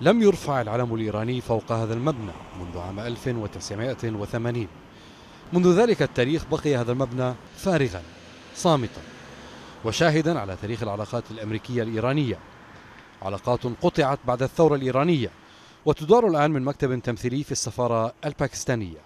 لم يرفع العلم الإيراني فوق هذا المبنى منذ عام 1980 منذ ذلك التاريخ بقي هذا المبنى فارغا صامتا وشاهدا على تاريخ العلاقات الأمريكية الإيرانية علاقات قطعت بعد الثورة الإيرانية وتدار الآن من مكتب تمثيلي في السفارة الباكستانية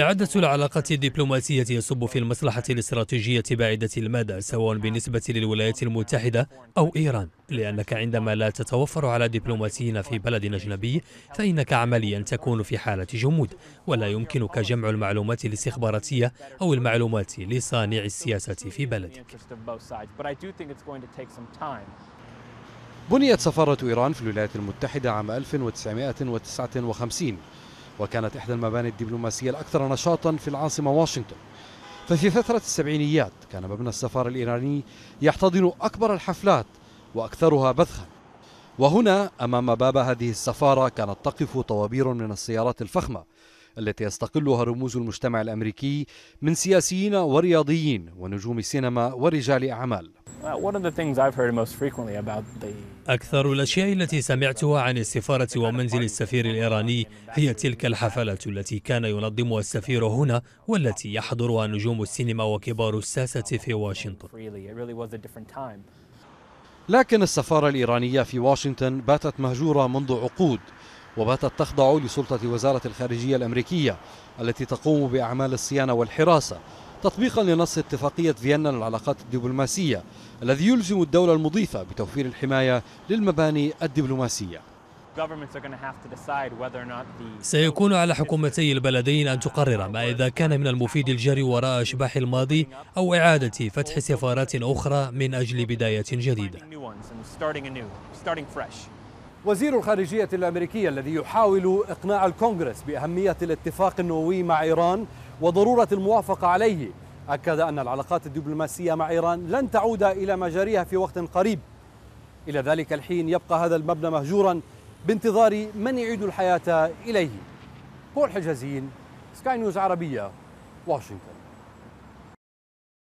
إعادة العلاقات الدبلوماسية يصب في المصلحة الاستراتيجية بعيدة المدى سواء بالنسبة للولايات المتحدة أو إيران لأنك عندما لا تتوفر على دبلوماسيين في بلد أجنبي فإنك عمليا تكون في حالة جمود ولا يمكنك جمع المعلومات الاستخباراتية أو المعلومات لصانع السياسة في بلدك بنيت سفارة إيران في الولايات المتحدة عام 1959 وكانت إحدى المباني الدبلوماسية الأكثر نشاطا في العاصمة واشنطن ففي فترة السبعينيات كان مبنى السفارة الإيراني يحتضن أكبر الحفلات وأكثرها بثخا وهنا أمام باب هذه السفارة كانت تقف طوابير من السيارات الفخمة التي يستقلها رموز المجتمع الأمريكي من سياسيين ورياضيين ونجوم سينما ورجال أعمال Uh, أكثر الأشياء التي سمعتها عن السفارة ومنزل السفير الإيراني هي تلك الحفلة التي كان ينظمها السفير هنا والتي يحضرها نجوم السينما وكبار الساسة في واشنطن لكن السفارة الإيرانية في واشنطن باتت مهجورة منذ عقود وباتت تخضع لسلطة وزارة الخارجية الأمريكية التي تقوم بأعمال الصيانة والحراسة تطبيقا لنص اتفاقية فيينا للعلاقات الدبلوماسية الذي يلزم الدولة المضيفة بتوفير الحماية للمباني الدبلوماسية سيكون على حكومتي البلدين أن تقرر ما إذا كان من المفيد الجري وراء أشباح الماضي أو إعادة فتح سفارات أخرى من أجل بداية جديدة وزير الخارجية الأمريكي الذي يحاول إقناع الكونغرس بأهمية الاتفاق النووي مع إيران وضرورة الموافقة عليه أكد أن العلاقات الدبلوماسية مع إيران لن تعود إلى مجاريها في وقت قريب إلى ذلك الحين يبقى هذا المبنى مهجورا بانتظار من يعيد الحياة إليه بول حجازين سكاي نيوز عربية واشنطن